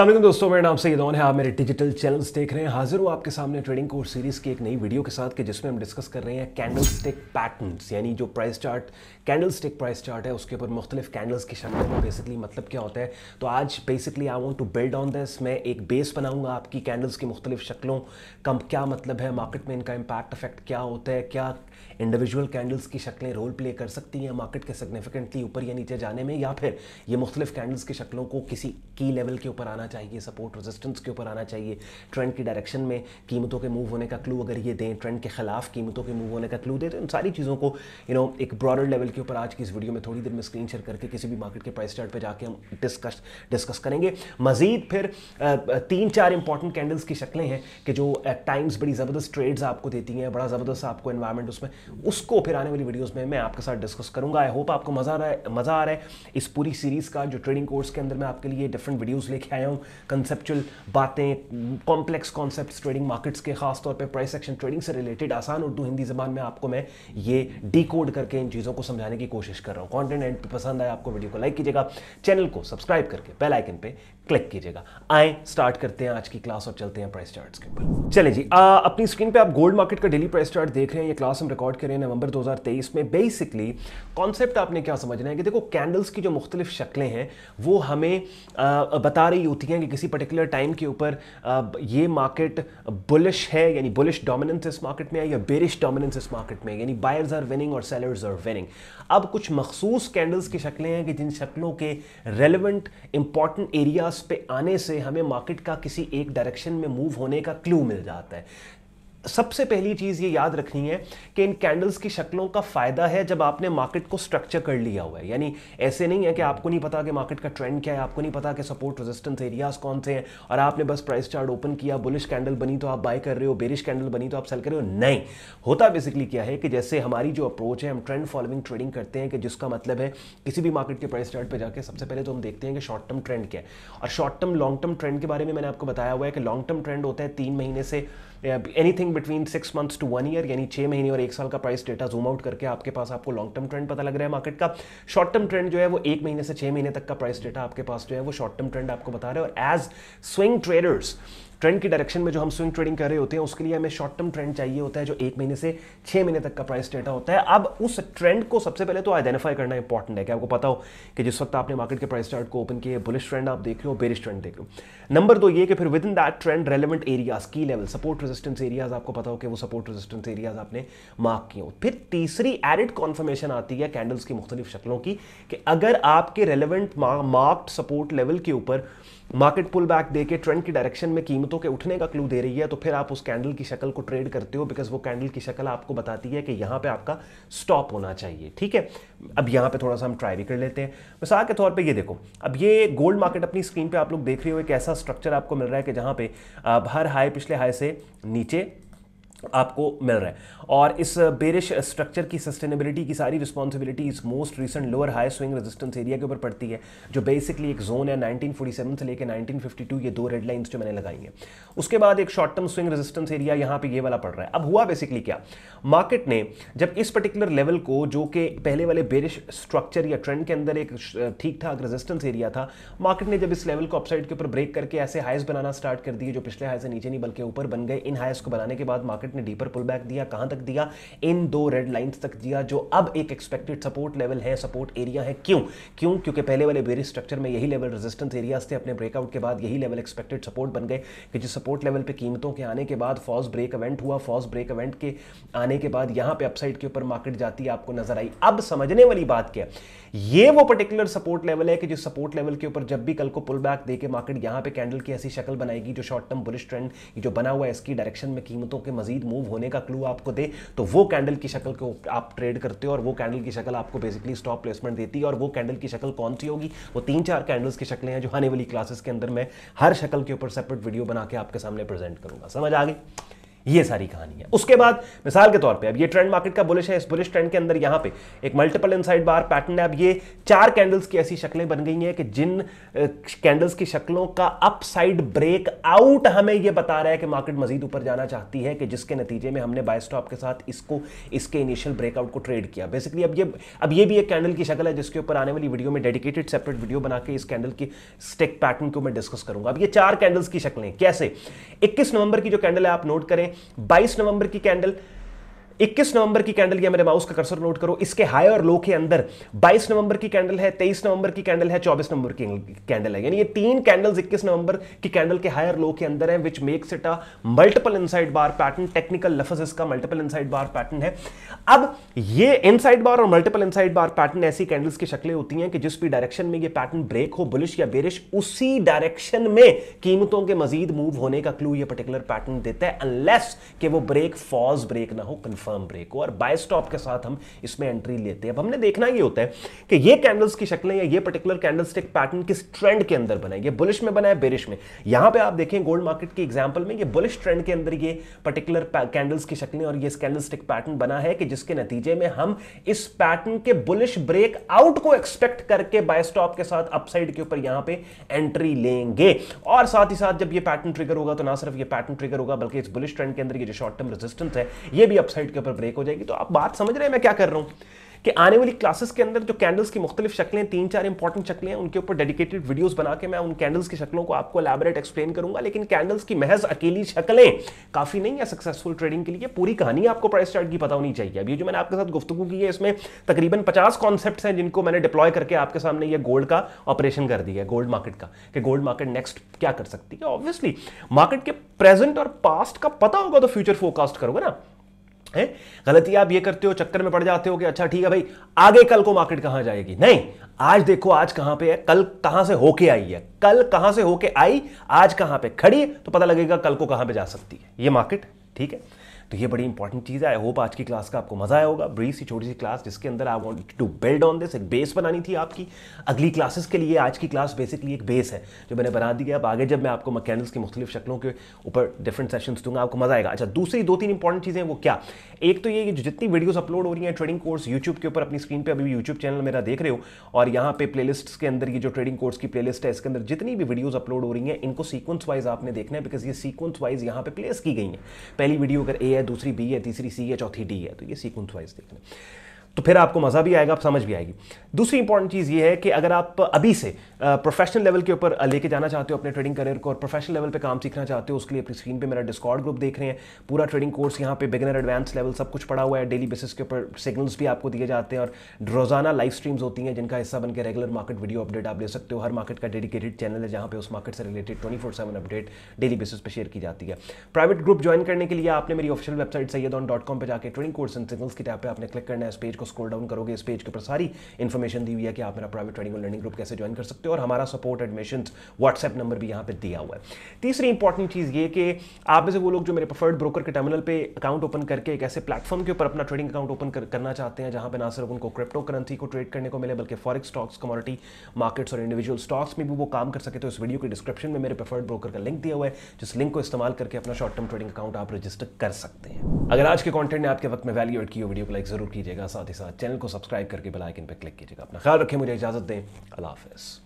अल्लाम दोस्तों मेरा नाम सईद है आप मेरे डिजिटल चैनल्स देख रहे हैं हाजिर हूँ आपके सामने ट्रेडिंग कोर्स सीरीज़ की एक नई वीडियो के साथ के जिसमें हम डिस्कस कर रहे हैं कैंडल स्टिक पैटर्न यानी जो price chart candle stick price chart है उसके ऊपर मुख्तलिफ कैंडल्स की शक्ल में बेसिकली मतलब क्या होता है तो आज basically I want to build on this मैं एक बेस बनाऊंगा आपकी कैंडल्स की मुख्तलिफ शक्लों का क्या मतलब है मार्केट में इनका इम्पैक्ट अफेक्ट क्या होता है क्या इंडिविजुअल कैंडल्स की शक्लें रोल प्ले कर सकती हैं मार्केट के सिग्निफिकेंटली ऊपर या नीचे जाने में या फिर ये मुख्तलिफ कैंडल्स की शक्लों को किसी की लेवल के ऊपर आना आना चाहिए सपोर्ट रेजिस्टेंस के ऊपर आना चाहिए ट्रेंड की डायरेक्शन में कीमतों के मूव होने का क्लू अगर ये दें ट्रेंड के खिलाफ कीमतों के मूव होने का क्लू दें तो इन सारी चीज़ों को यू नो एक ब्रॉडर लेवल के ऊपर आज की इस वीडियो में थोड़ी देर में स्क्रीन शेयर करके किसी भी मार्केट के प्राइस चार्ट पर जाकर हम डिस्कस डिस्कस करेंगे मजीद फिर तीन चार इंपॉर्टेंट कैंडल्स की शक्लें हैं कि जो एट टाइम्स बड़ी ज़बरदस्त ट्रेड्स आपको देती हैं बड़ा ज़बरदस्त आपको इन्वायरमेंट उसमें उसको फिर आने वाली वीडियोज में मैं आपके साथ डिस्कस करूंगा आई होप आपको मज़ा आ रहा है मज़ा आ रहा है इस पूरी सीरीज़ का जो ट्रेडिंग कोर्स के अंदर मैं आपके लिए डिफरेंट वीडियोज़ लेके आया हूँ हूँ कंसेप्चुअल बातें कॉम्प्लेक्स कॉन्सेप्ट ट्रेडिंग मार्केट्स के खासतौर पर प्राइस एक्शन ट्रेडिंग से रिलेटेड आसान उर्दू हिंदी जबान में आपको मैं ये कोड करके इन चीज़ों को समझाने की कोशिश कर रहा हूँ कॉन्टेंट एंड पसंद आया आपको वीडियो को लाइक कीजिएगा चैनल को सब्सक्राइब करके बेल आइकन पे क्लिक कीजिएगा आए स्टार्ट करते हैं आज की क्लास और चलते हैं प्राइस चार्ट्स के ऊपर चले जी आ, अपनी स्क्रीन पे आप गोल्ड मार्केट का डेली प्राइस चार्ट देख रहे हैं ये क्लास हम रिकॉर्ड कर रहे हैं नवंबर 2023 में बेसिकली कॉन्सेप्ट आपने क्या समझना है कि देखो कैंडल्स की जो मुख्तलिफ शक्लें हैं वो हमें आ, बता रही होती हैं कि किसी पर्टिकुलर टाइम के ऊपर ये मार्केट बुलिश है यानी बुलिश डोमिनेंस इस मार्केट में है या बेरिश डोमिनेंस इस मार्केट में यानी बायर्स आर विनिंग और सेलर्स आर विनिंग अब कुछ मखसूस कैंडल्स की शक्लें हैं कि जिन शक्लों के रेलिवेंट इंपॉर्टेंट एरियाज पे आने से हमें मार्केट का किसी एक डायरेक्शन में मूव होने का क्लू मिल जाता है सबसे पहली चीज़ ये याद रखनी है कि इन कैंडल्स की शक्लों का फ़ायदा है जब आपने मार्केट को स्ट्रक्चर कर लिया हुआ है यानी ऐसे नहीं है कि आपको नहीं पता कि मार्केट का ट्रेंड क्या है आपको नहीं पता कि सपोर्ट रेजिस्टेंस एरियाज़ कौन से हैं और आपने बस प्राइस चार्ट ओपन किया बुलिश कैंडल बनी तो आप बाय कर रहे हो बेरिश कैंडल बनी तो आप सेल कर रहे हो नहीं होता बेसिकली क्या है कि जैसे हमारी जो अप्रोच है हम ट्रेंड फॉलोइंग ट्रेडिंग करते हैं कि जिसका मतलब है किसी भी मार्केट के प्राइस चार्ट पर जाकर सबसे पहले तो हम देखते हैं कि शॉर्ट टर्म ट्रेंड क्या है और short term long term trend के बारे में मैंने आपको बताया हुआ है कि लॉन्ग टर्म ट्रेंड होता है तीन महीने से thing between six months to one year यानी छः महीने और एक साल का प्राइस डेटा जूम आउट करके आपके पास आपको लॉन्ग टर्म ट्रेंड पता लग रहा है मार्केट का शॉर्ट टर्म ट्रेंड जो है वो एक महीने से छः महीने तक का प्राइस डेटा आपके पास जो है वो शॉर्ट टर्म ट्रेंड आपको बता रहे हैं और एज स्विंग ट्रेडर्स ट्रेंड की डायरेक्शन में जो हम स्विंग ट्रेडिंग कर रहे होते हैं उसके लिए हमें शॉर्ट टर्म ट्रेंड चाहिए होता है जो एक महीने से छः महीने तक का प्राइस डेटा होता है अब उस ट्रेंड को सबसे पहले तो आइडेंटिफाई करना इंपॉर्टेंट है कि आपको पता हो कि जिस वक्त आपने मार्केट के प्राइस चार्ट को ओपन किया बुलिश ट्रेंड आप देख रहे हो बेरिश ट्रेंड देख रहे हो नंबर दो ये कि फिर within that trend relevant areas की लेवल सपोर्ट रेजिस्टेंस एरियाज आपको पता हो कि वो सपोर्ट रेजिस्टेंस एरियाज आपने मार्क किए हो फिर तीसरी एडिड कॉन्फर्मेशन आती है कैंडल्स की मुख्तलिफ शक्लों की कि अगर आपके रेलिवेंट मार्क्ड सपोर्ट लेवल के ऊपर मार्केट पुल बैक दे के ट्रेंड की डायरेक्शन में कीमतों के उठने का क्लू दे रही है तो फिर आप उस कैंडल की शक्ल को ट्रेड करते हो बिकॉज वो कैंडल की शक्ल आपको बताती है कि यहाँ पे आपका स्टॉप होना चाहिए ठीक है अब यहाँ पे थोड़ा सा हम ट्राई भी कर लेते हैं मिसाल के तौर पे ये देखो अब ये गोल्ड मार्केट अपनी स्क्रीन पे आप लोग देख रहे हो एक ऐसा स्ट्रक्चर आपको मिल रहा है कि जहाँ पे हर हाई पिछले हाई से नीचे आपको मिल रहा है और इस बेरिश स्ट्रक्चर की सस्टेनेबिलिटी की सारी रिस्पॉन्सिबिलिटी इस most recent lower high swing resistance area के ऊपर पड़ती है जो बेसिकली एक जोन है 1947 से लेकर 1952 ये दो रेड लाइन्स जो मैंने लगाई हैं उसके बाद एक short term swing resistance area यहाँ पे ये वाला पड़ रहा है अब हुआ बेसिकली क्या मार्केट ने जब इस पर्टिकुलर लेवल को जो कि पहले वाले बेरिश स्ट्रक्चर या ट्रेंड के अंदर एक ठीक ठाक रेजिस्टेंस एरिया था मार्केट ने जब इस लेवल को अपसाइड के ऊपर ब्रेक करके ऐसे हाइस बनाना स्टार्ट कर दिए जो पिछले हाई से नीचे नहीं बल्कि ऊपर बन गए इन हाइस को बनाने के बाद मार्केट मार्केट ने डीपर पुल बैक दिया कहां तक दिया इन दो रेड लाइन्स तक दिया जो अब एक एक्सपेक्टेड सपोर्ट लेवल है सपोर्ट एरिया है क्यों क्यों क्योंकि पहले वाले बेरी स्ट्रक्चर में यही लेवल रेजिस्टेंस एरियाज थे अपने ब्रेकआउट के बाद यही लेवल एक्सपेक्टेड सपोर्ट बन गए कि जिस सपोर्ट लेवल पर कीमतों के आने के बाद फॉस ब्रेक इवेंट हुआ फॉस ब्रेक इवेंट के आने के बाद यहां पर अपसाइड के ऊपर मार्केट जाती है आपको नजर आई अब समझने वाली बात क्या ये वो पर्टिकुलर सपोर्ट लेवल है कि जो सपोर्ट लेवल के ऊपर जब भी कल को पुल बैक दे के मार्केट यहां पे कैंडल की ऐसी शक्ल बनाएगी जो शॉर्ट टर्म बुलिश ट्रेंड जो बना हुआ है इसकी डायरेक्शन में कीमतों के मजीद मजीद मूव होने का क्लू आपको दे तो वो कैंडल की शक्ल को आप ट्रेड करते हो और वो कैंडल की शक्ल आपको बेसिकली स्टॉप प्लेसमेंट देती है और वो कैंडल की शक्ल कौन सी होगी वो तीन चार कैंडल्स की शक्लें हैं जो आने वाली क्लासेस के अंदर मैं हर शक्ल के ऊपर सेपरेट वीडियो बना के आपके सामने प्रेजेंट करूंगा समझ आ गई ये सारी कहानी है उसके बाद मिसाल के तौर पे अब ये ट्रेंड मार्केट का बुलिश है इस बुलिश ट्रेंड के अंदर यहाँ पे एक मल्टीपल इनसाइड बार पैटर्न है अब ये चार कैंडल्स की ऐसी शक्लें बन गई हैं कि जिन कैंडल्स की शक्लों का अपसाइड ब्रेक आउट हमें ये बता रहा है कि मार्केट मजीद ऊपर जाना चाहती है कि जिसके नतीजे में हमने बाय स्टॉप के साथ इसको इसके इनिशियल ब्रेकआउट को ट्रेड किया बेसिकली अब ये अब ये भी एक कैंडल की शक्ल है जिसके ऊपर आने वाली वीडियो में डेडिकेटेड सेपरेट वीडियो बना के इस कैंडल की स्टेक पैटर्न को मैं डिस्कस करूंगा अब ये चार कैंडल्स की शक्लें कैसे इक्कीस नवंबर की जो कैंडल है आप नोट करें 22 नवंबर की कैंडल 21 नवंबर की कैंडल या मेरे माउस का कर्सर नोट करो इसके हाई और लो के अंदर 22 नवंबर की कैंडल है 23 नवंबर की कैंडल है 24 नवंबर की कैंडल है यानी ये तीन कैंडल्स 21 नवंबर की कैंडल के हाई और लो के अंदर है which makes it a multiple inside bar pattern technical लफज इसका मल्टीपल इनसाइड बार पैटर्न है अब ये इनसाइड बार और मल्टीपल इनसाइड बार पैटर्न ऐसी कैंडल्स की शक्लें होती हैं कि जिस भी डायरेक्शन में ये पैटर्न ब्रेक हो बुलिश या बेरिश उसी डायरेक्शन में कीमतों के मजीद मूव होने का क्लू ये पर्टिकुलर पैटर्न देता है अनलेस के वो ब्रेक फॉल्स ब्रेक ना हो कन्फर्म कंफर्म ब्रेक हो और बाय स्टॉप के साथ हम इसमें एंट्री लेते हैं अब हमने देखना ये होता है कि ये कैंडल्स की शक्लें या ये पर्टिकुलर कैंडल स्टिक पैटर्न किस ट्रेंड के अंदर बनाए ये बुलिश में बनाए बेरिश में यहां पर आप देखें गोल्ड मार्केट की एग्जाम्पल में ये बुलिश ट्रेंड के अंदर ये पर्टिकुलर कैंडल्स की शक्लें और ये कैंडल स्टिक पैटर्न बना है कि जिसके नतीजे में हम इस पैटर्न के बुलिश ब्रेक आउट को एक्सपेक्ट करके बाय स्टॉप के साथ अपसाइड के ऊपर यहां पे एंट्री लेंगे और साथ ही साथ जब ये पैटर्न ट्रिगर होगा तो ना सिर्फ ये पैटर्न ट्रिगर होगा बल्कि इस बुलिश ट्रेंड के अंदर ये जो शॉर्ट टर्म रेजिस्टेंस है ये भी अपसाइड के ऊपर ब्रेक हो जाएगी तो आप बात समझ रहे हैं मैं क्या कर रहा हूँ कि आने वाली क्लासेस के अंदर जो कैंडल्स की मुख्तलिफ शक्लें तीन चार इंपॉर्टेंट शक्लें हैं उनके ऊपर डेडिकेटेड वीडियोस बना के मैं उन कैंडल्स की शक्लों को आपको एलैबरेट एक्सप्लेन करूंगा लेकिन कैंडल्स की महज अकेली शक्लें काफ़ी नहीं है सक्सेसफुल ट्रेडिंग के लिए पूरी कहानी आपको प्राइस चार्ट की पता होनी चाहिए अभी जो मैंने आपके साथ गुफ्तु की है इसमें तकरीबन पचास कॉन्सेप्ट हैं जिनको मैंने डिप्लॉय करके आपके सामने ये गोल्ड का ऑपरेशन कर दिया है गोल्ड मार्केट का कि गोल्ड मार्केट नेक्स्ट क्या कर सकती है ऑब्वियसली मार्केट के प्रेजेंट और पास्ट का पता होगा तो फ्यूचर फोरकास्ट करोगे ना है गलती आप ये करते हो चक्कर में पड़ जाते हो कि अच्छा ठीक है भाई आगे कल को मार्केट कहां जाएगी नहीं आज देखो आज कहां पे है कल कहां से होके आई है कल कहां से होके आई आज कहां पे खड़ी तो पता लगेगा कल को कहां पे जा सकती है ये मार्केट ठीक है तो ये बड़ी इंपॉर्टेंट चीज़ है आई होप आज की क्लास का आपको मज़ा आया होगा ब्रीफ सी छोटी सी क्लास जिसके अंदर I want to build on this एक बेस बनानी थी आपकी अगली क्लासेस के लिए आज की क्लास बेसिकली एक बेस है जो मैंने बना दी है अब आगे जब मैं आपको मकैनल्स की मुख्तलिफ शक्लों के ऊपर डिफरेंट सेशंस दूंगा आपको मज़ा आएगा अच्छा दूसरी दो तीन इंपॉर्टेंट चीज़ें वो क्या एक तो ये जितनी वीडियोज़ अपलोड हो रही हैं ट्रेडिंग कोर्स यूट्यूब के ऊपर अपनी स्क्रीन पर अभी भी यूट्यूब चैनल मेरा देख रहे हो और यहाँ पे प्ले के अंदर ये जो ट्रेडिंग कोर्स की प्ले है इसके अंदर जितनी भी वीडियोज अपलोड हो रही हैं इनको सीक्वेंस वाइज आपने देखना है बिकॉज ये सीक्वेंस वाइज यहाँ पे प्लेस की गई हैं पहली वीडियो अगर ए है दूसरी बी है तीसरी सी है चौथी डी है तो ये सीक्वेंस वाइज देखना तो फिर आपको मज़ा भी आएगा आप समझ भी आएगी दूसरी इंपॉर्टेंट चीज़ ये है कि अगर आप अभी से प्रोफेशनल लेवल के ऊपर लेके जाना चाहते हो अपने ट्रेडिंग करियर को और प्रोफेशनल लेवल पे काम सीखना चाहते हो उसके लिए अपनी स्क्रीन पे मेरा डिस्कॉर्ड ग्रुप देख रहे हैं पूरा ट्रेडिंग कोर्स यहाँ पे बिगनर एडवांस लेवल सब कुछ पड़ा हुआ है डेली बेसिस के ऊपर सिग्नल्स भी आपको दिए जाते हैं और रोजाना लाइव स्ट्रीम्स होती हैं जिनका हिस्सा बनकर रेगुलर मार्केट वीडियो अपडेट आप ले सकते हो हर मार्केट का डेडिकेटेड चैनल है जहाँ पे उस मार्केट से related twenty four seven update daily basis पे शेयर की जाती है प्राइवेट ग्रुप ज्वाइन करने के लिए आपने मेरी official website Syed on dot com पर जाकर ट्रेडिंग कोर्स एंड सिग्नल्स की टैप पर आपने क्लिक करना है इस पेज को आपको स्क्रॉल डाउन करोगे इस पेज के ऊपर सारी इन्फॉर्मेशन दी हुई है कि आप मेरा प्राइवेट ट्रेनिंग और लर्निंग ग्रुप कैसे ज्वाइन कर सकते हो और हमारा सपोर्ट एडमिशन व्हाट्सएप नंबर भी यहाँ पर दिया हुआ है तीसरी इंपॉर्टेंट चीज़ ये कि आप में से वो लोग जो मेरे प्रफर्ड ब्रोकर के टर्मिनल पर अकाउंट ओपन करके एक ऐसे प्लेटफॉर्म के ऊपर अपना ट्रेडिंग अकाउंट ओपन करना चाहते हैं जहाँ पर ना सिर्फ उनको क्रिप्टो करेंसी को ट्रेड करने को मिले बल्कि फॉरिक्स स्टॉक्स कमोडिटी मार्केट्स और इंडिविजुअल स्टॉक्स में भी वो काम कर सके तो इस वीडियो के डिस्क्रिप्शन में मेरे प्रेफर्ड ब्रोकर का लिंक दिया हुआ है जिस लिंक को इस्तेमाल करके अपना शॉर्ट टर्म ट्रेडिंग अकाउंट आप रजिस्टर कर सकते हैं अगर आज के कंटेंट ने आपके वक्त में वैल्यू एड की वीडियो को लाइक जरूर कीजिएगा साथ ही साथ चैनल को सब्सक्राइब करके बेल आइकन पर क्लिक कीजिएगा अपना ख्याल रखें मुझे इजाज़त दें अल्लाह हाफिज़